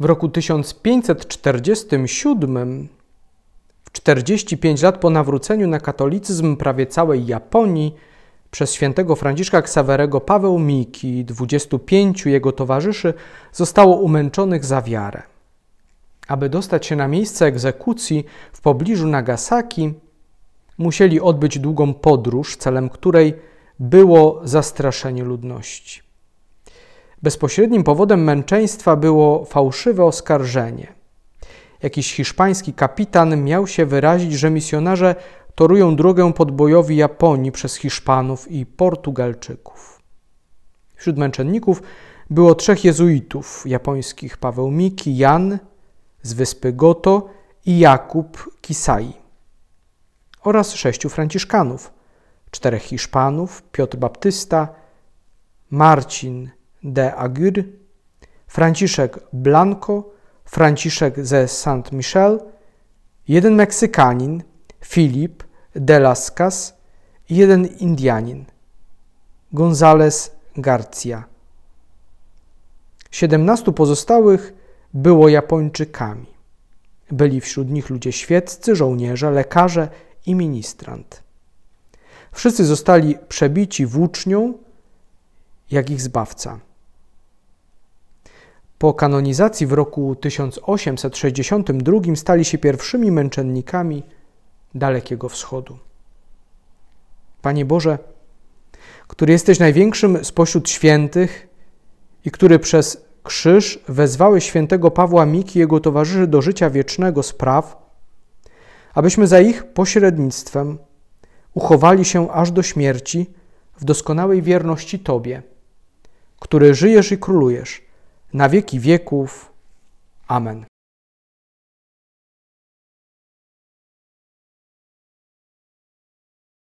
W roku 1547, w 45 lat po nawróceniu na katolicyzm prawie całej Japonii, przez świętego Franciszka Ksawerego Paweł Miki i 25 jego towarzyszy zostało umęczonych za wiarę. Aby dostać się na miejsce egzekucji w pobliżu Nagasaki, musieli odbyć długą podróż, celem której było zastraszenie ludności. Bezpośrednim powodem męczeństwa było fałszywe oskarżenie. Jakiś hiszpański kapitan miał się wyrazić, że misjonarze torują drogę podbojowi Japonii przez Hiszpanów i Portugalczyków. Wśród męczenników było trzech jezuitów japońskich Paweł Miki, Jan z wyspy Goto i Jakub Kisai oraz sześciu Franciszkanów, czterech Hiszpanów, Piotr Baptysta, Marcin de Aguirre, Franciszek Blanco, Franciszek ze Saint Michel, jeden Meksykanin, Filip de las Cas i jeden Indianin, Gonzales Garcia. Siedemnastu pozostałych było Japończykami. Byli wśród nich ludzie świeccy, żołnierze, lekarze i ministrant. Wszyscy zostali przebici włócznią, jak ich zbawca. Po kanonizacji w roku 1862 stali się pierwszymi męczennikami Dalekiego Wschodu. Panie Boże, który jesteś największym spośród świętych i który przez krzyż wezwały świętego Pawła Miki i jego towarzyszy do życia wiecznego spraw, abyśmy za ich pośrednictwem uchowali się aż do śmierci w doskonałej wierności Tobie, który żyjesz i królujesz na wieki wieków. Amen.